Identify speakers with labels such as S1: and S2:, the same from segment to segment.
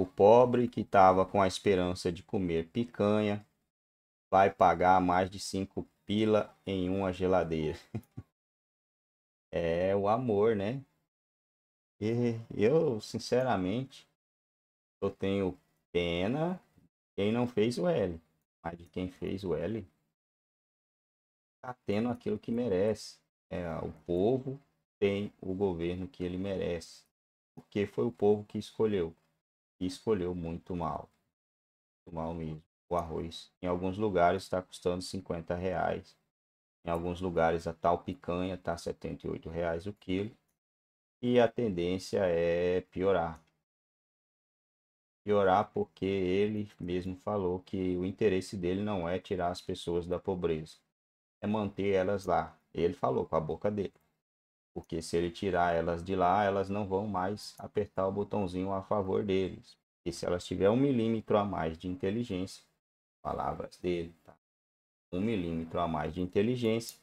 S1: O pobre que estava com a esperança de comer picanha vai pagar mais de cinco pila em uma geladeira. é o amor, né? E eu, sinceramente, eu tenho pena quem não fez o L. Mas de quem fez o L, está tendo aquilo que merece. É, o povo tem o governo que ele merece. Porque foi o povo que escolheu e escolheu muito mal. Muito mal mesmo. O arroz em alguns lugares está custando 50 reais. Em alguns lugares a tal picanha está 78 reais o quilo. E a tendência é piorar. Piorar porque ele mesmo falou que o interesse dele não é tirar as pessoas da pobreza, é manter elas lá. Ele falou com a boca dele. Porque se ele tirar elas de lá, elas não vão mais apertar o botãozinho a favor deles. E se elas tiver um milímetro a mais de inteligência, palavras dele, tá? um milímetro a mais de inteligência,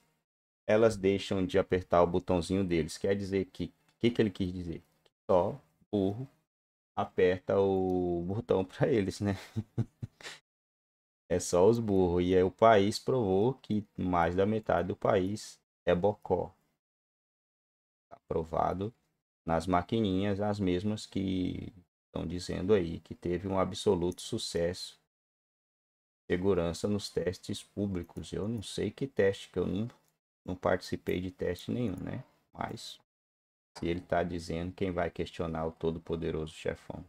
S1: elas deixam de apertar o botãozinho deles. Quer dizer que, o que, que ele quis dizer? Que só burro aperta o botão para eles, né? é só os burros. E aí o país provou que mais da metade do país é bocó provado nas maquininhas, as mesmas que estão dizendo aí que teve um absoluto sucesso segurança nos testes públicos. Eu não sei que teste, que eu não, não participei de teste nenhum, né? Mas se ele está dizendo, quem vai questionar o todo-poderoso chefão?